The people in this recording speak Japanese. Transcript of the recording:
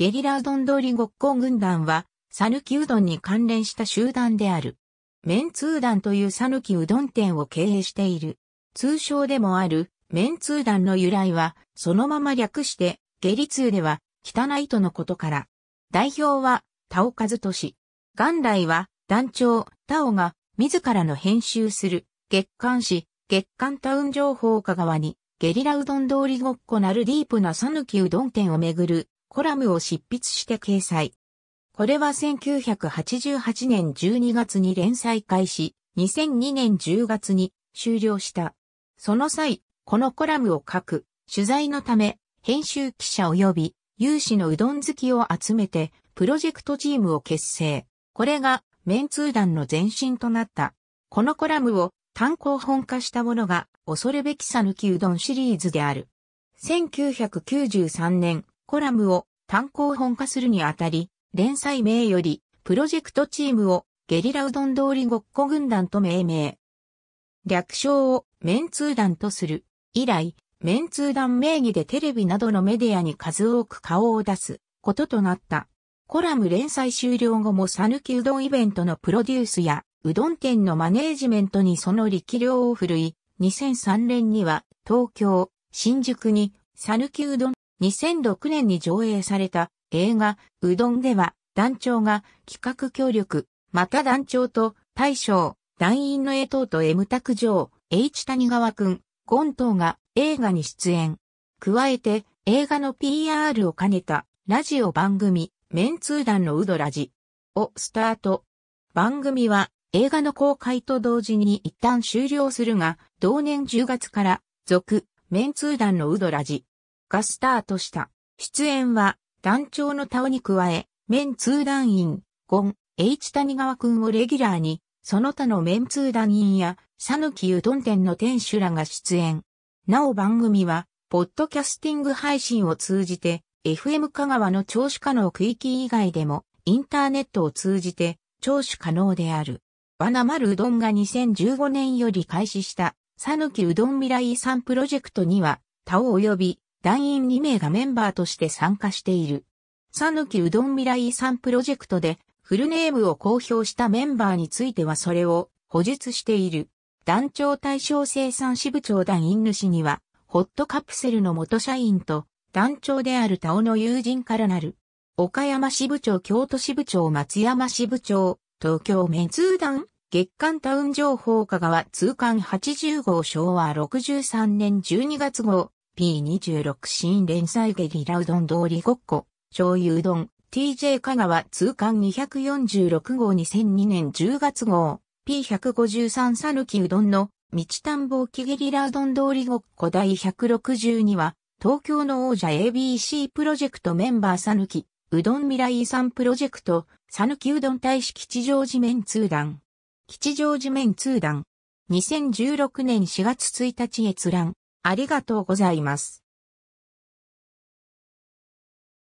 ゲリラうどん通りごっこ軍団は、さぬきうどんに関連した集団である。メンツー団というさぬきうどん店を経営している。通称でもある、メンツー団の由来は、そのまま略して、ゲリツーでは、汚いとのことから。代表は、田尾和俊。元来は、団長、田尾が、自らの編集する、月刊誌、月刊タウン情報課側に、ゲリラうどん通りごっこなるディープなさぬきうどん店をめぐるコラムを執筆して掲載。これは1988年12月に連載開始、2002年10月に終了した。その際、このコラムを書く、取材のため、編集記者及び有志のうどん好きを集めて、プロジェクトチームを結成。これが、メンツー団の前身となった。このコラムを単行本化したものが、恐るべきさぬきうどんシリーズである。1993年、コラムを単行本化するにあたり、連載名より、プロジェクトチームをゲリラうどん通りごっこ軍団と命名。略称をメンツー団とする。以来、メンツー団名義でテレビなどのメディアに数多く顔を出すこととなった。コラム連載終了後もさぬきうどんイベントのプロデュースや、うどん店のマネージメントにその力量を振るい、2003年には東京、新宿にさぬきうどん2006年に上映された映画、うどんでは、団長が企画協力、また団長と大将、団員の江藤と M 卓上、H 谷川くん、ゴン等が映画に出演。加えて映画の PR を兼ねたラジオ番組、メンツー団のウドラジをスタート。番組は映画の公開と同時に一旦終了するが、同年10月から続、メンツー団のウドラジがスタートした。出演は、団長のタオに加え、メンツー団員、ゴン、H 谷川くんをレギュラーに、その他のメンツー団員や、さぬきどん店の店主らが出演。なお番組は、ポッドキャスティング配信を通じて、FM 香川の聴取可能区域以外でも、インターネットを通じて、聴取可能である。バナマルうどんが2015年より開始した、さぬきうどん未来遺産プロジェクトには、田尾及び、団員2名がメンバーとして参加している。さぬきうどん未来遺産プロジェクトでフルネームを公表したメンバーについてはそれを補述している。団長対象生産支部長団員主には、ホットカプセルの元社員と団長である田尾の友人からなる。岡山支部長、京都支部長、松山支部長、東京メンツー団、月刊タウン情報課川通刊80号昭和63年12月号、P26 新連載ゲリラうどん通りごっこ、醤油うどん、TJ 香川通貫246号2002年10月号、P153 さぬきうどんの、道探訪機ゲリラうどん通りごっこ第162話、東京の王者 ABC プロジェクトメンバーさぬき、うどん未来遺産プロジェクト、さぬきうどん大使吉祥寺面通談。吉祥寺面通談。2016年4月1日閲覧。ありがとうございます。